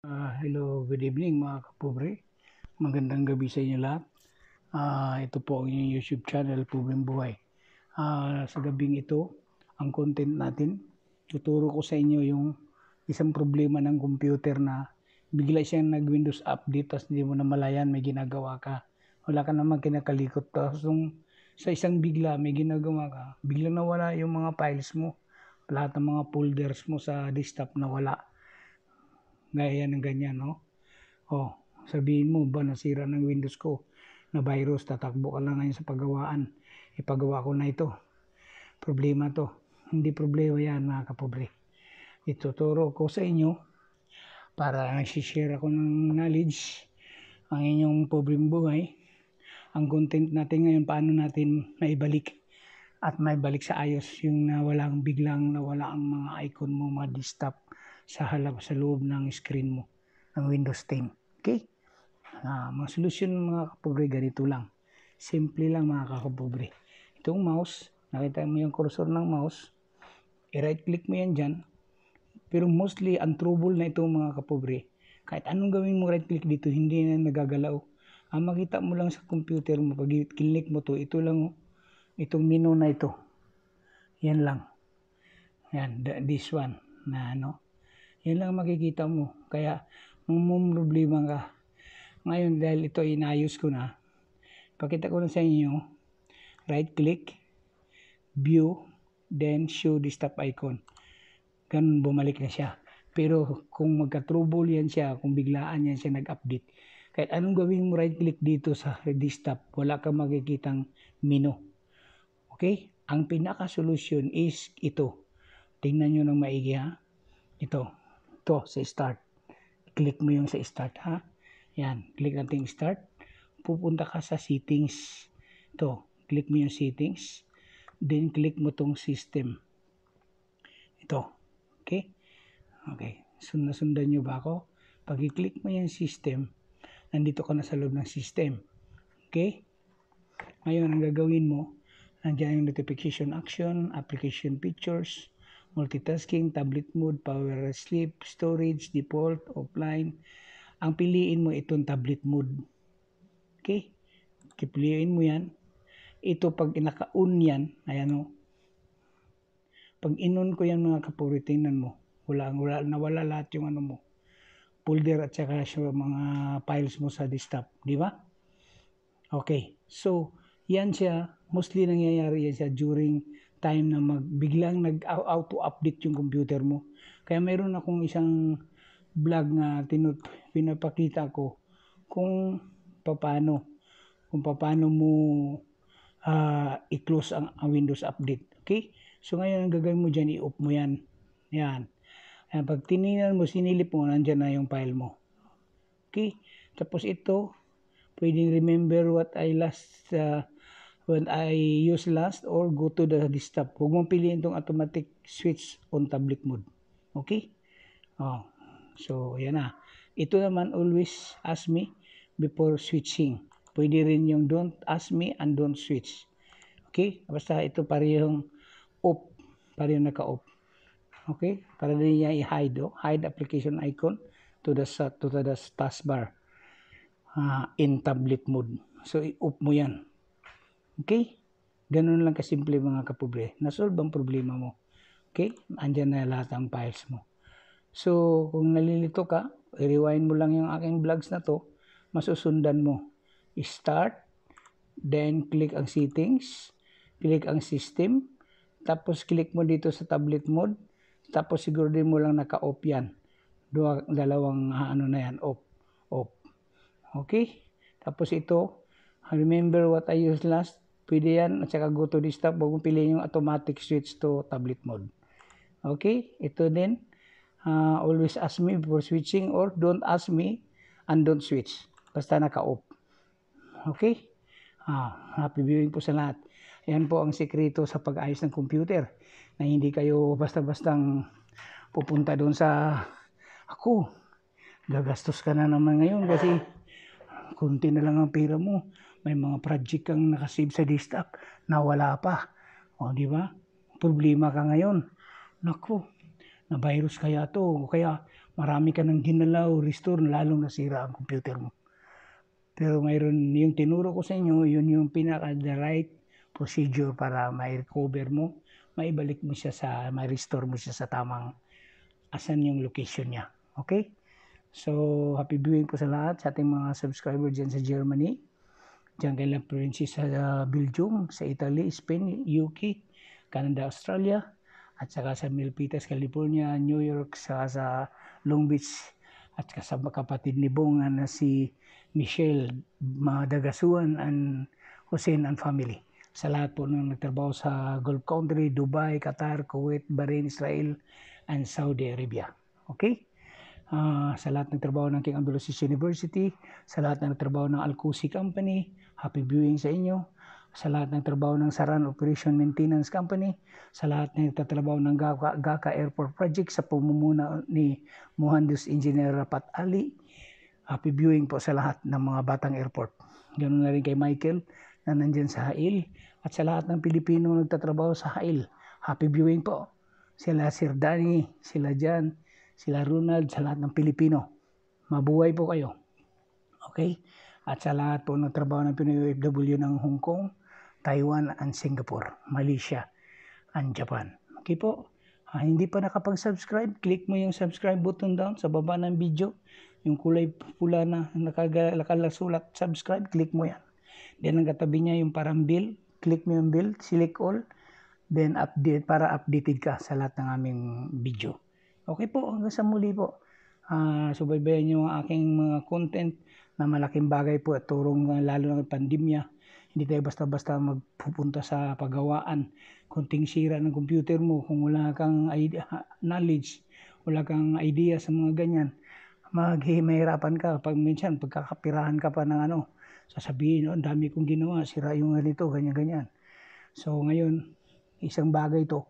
Uh, hello, good evening mga kapobre. Magandang gabi sa inyo lahat. Uh, ito po ang inyong YouTube channel, Pobreng Buhay. Uh, sa gabing ito, ang content natin, tuturo ko sa inyo yung isang problema ng computer na bigla siyang nag-Windows update tapos hindi mo na malayan, may ginagawa ka. Wala ka naman kinakalikot. Tapos nung sa isang bigla, may ginagawa ka, biglang nawala yung mga files mo. Lahat ng mga folders mo sa desktop nawala. wala gaya ng ganyan, no? Oh, sabihin mo ba nasira ng Windows ko na virus, tatakbo ka lang ngayon sa paggawaan. Ipagawa ko na ito. Problema to. Hindi problema yan mga kapobre. Ituturo ko sa inyo para nagsishare ako ng knowledge ang inyong pobreng buhay. Ang content natin ngayon, paano natin maibalik at maibalik sa ayos yung nawala ang biglang nawala ang mga icon mo, mga desktop sa halap sa loob ng screen mo ng Windows 10. Okay? Ah, mga solution mga kapobre, ganito lang. Simple lang mga kapobre. Itong mouse, nakita mo yung cursor ng mouse, i-right click mo yan dyan. Pero mostly, ang trouble na itong mga kapobre, kahit anong gawin mo right click dito, hindi na nagagalaw. Ang ah, makita mo lang sa computer mo, pag click mo to, ito lang, oh, itong menu na ito. Yan lang. Yan, this one na ano yan lang makikita mo. Kaya, problema ka. Ngayon, dahil ito inayos ko na, pakita ko na sa inyo, right click, view, then show desktop icon. Ganun, bumalik na siya. Pero kung magka-trouble yan siya, kung biglaan yan siya nag-update, kahit anong gawin mo right click dito sa desktop, wala kang makikitang menu. Okay? Ang pinaka-solution is ito. Tingnan nyo ng maigi ha. Ito to sa start. Click mo yung sa start ha. Yan, click natin start. Pupunta ka sa settings. To, click mo yung settings. Then click mo tong system. Ito. Okay? Okay. Sundan-sundan nyo ba ako? Pag i-click mo yung system, nandito ka na sa loob ng system. Okay? Ngayon, ang gagawin mo, nandiyan yung notification action, application pictures, multitasking, tablet mode, power sleep, storage, default, offline. Ang piliin mo itong tablet mode. Okay? Kipiliin mo yan. Ito pag inaka-on yan, ayan o. Pag inon ko yan mga kapuritinan mo, wala, wala, nawala lahat yung ano mo. Folder at saka mga files mo sa desktop. Di ba? Okay. So, yan siya. Mostly nangyayari yan siya during time na magbiglang nag-auto-update yung computer mo. Kaya meron akong isang vlog na tinut pinapakita ko kung paano kung paano mo uh, i-close ang, ang Windows update. Okay? So ngayon ang gagawin mo diyan i-off mo 'yan. Yan. Ayan, pag tinignan mo, sinilip mo, nandiyan na yung file mo. Okay? Tapos ito, pwedeng remember what I last uh, when I use last or go to the desktop. Huwag mong piliin itong automatic switch on tablet mode. Okay? Oh, so, yan na. Ito naman always ask me before switching. Pwede rin yung don't ask me and don't switch. Okay? Basta ito parehong off. Parehong naka-off. Okay? Para din niya i-hide. Oh. Hide application icon to the, to the taskbar uh, in tablet mode. So, i-off mo yan. Okay? Ganun lang kasimple mga kapobre. Nasolve ang problema mo. Okay? Andyan na lahat ang files mo. So, kung nalilito ka, rewind mo lang yung aking vlogs na to, masusundan mo. Start, then click ang settings, click ang system, tapos click mo dito sa tablet mode, tapos siguro din mo lang naka-off yan. Dua, dalawang ah, ano na yan, off. Off. Okay? Tapos ito, remember what I used last Pwede yan at saka go to desktop bago piliin yung automatic switch to tablet mode. Okay, ito din. Uh, always ask me before switching or don't ask me and don't switch. Basta naka-off. Okay? Ah, happy viewing po sa lahat. Yan po ang sekreto sa pag-ayos ng computer na hindi kayo basta-bastang pupunta doon sa ako. Gagastos ka na naman ngayon kasi kunti na lang ang pera mo may mga project kang nakasave sa distack na wala pa. O, di ba? Problema ka ngayon. Nako, na virus kaya to. O kaya marami ka nang dinala o restore, lalong nasira ang computer mo. Pero mayroon, yung tinuro ko sa inyo, yun yung pinaka the right procedure para ma-recover mo, maibalik mo siya sa, ma-restore mo siya sa tamang asan yung location niya. Okay? So, happy viewing po sa lahat sa ating mga subscriber dyan sa Germany. Diyan kay lang sa uh, Belgium, sa Italy, Spain, UK, Canada, Australia, at saka sa Milpitas, California, New York, saka sa Long Beach, at kasama kapatid ni Bong na si Michelle Madagasuan and Hussein and family. Sa lahat po nung nagtrabaho sa Gulf Country, Dubai, Qatar, Kuwait, Bahrain, Israel, and Saudi Arabia. Okay? uh, sa lahat ng trabaho ng King Abdulaziz University, sa lahat ng trabaho ng Alcusi Company, happy viewing sa inyo, sa lahat ng trabaho ng Saran Operation Maintenance Company, sa lahat ng tatrabaho ng Gaka, Gaka Airport Project sa pumumuna ni Mohandes Engineer Rapat Ali. Happy viewing po sa lahat ng mga batang airport. Ganun na rin kay Michael na nandyan sa Hail at sa lahat ng Pilipino nagtatrabaho sa Hail. Happy viewing po. Sila Sir Danny, sila Jan, sila Ronald, sa lahat ng Pilipino. Mabuhay po kayo. Okay? At sa lahat po ng trabaho ng Pinoy OFW ng Hong Kong, Taiwan, and Singapore, Malaysia, and Japan. Okay po? Ah, hindi pa nakapag-subscribe, click mo yung subscribe button down sa baba ng video. Yung kulay pula na nakalasulat subscribe, click mo yan. Then ang katabi niya yung parang bill, click mo yung bill, select all, then update para updated ka sa lahat ng aming video. Okay po, hanggang sa muli po. Uh, subaybayan nyo ang aking mga content na malaking bagay po at turong uh, lalo ng pandemya. Hindi tayo basta-basta magpupunta sa paggawaan. Kunting sira ng computer mo kung wala kang idea, ah, knowledge, wala kang idea sa mga ganyan maghihimahirapan ka pag minsan pagkakapirahan ka pa ng ano sasabihin oh, dami kong ginawa sira yung ganito ganyan ganyan so ngayon isang bagay to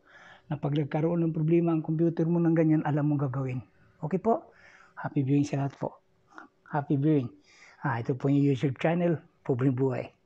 na pag nagkaroon ng problema ang computer mo ng ganyan, alam mong gagawin. Okay po? Happy viewing sa lahat po. Happy viewing. Ah, ito po yung YouTube channel, Pobreng Buhay.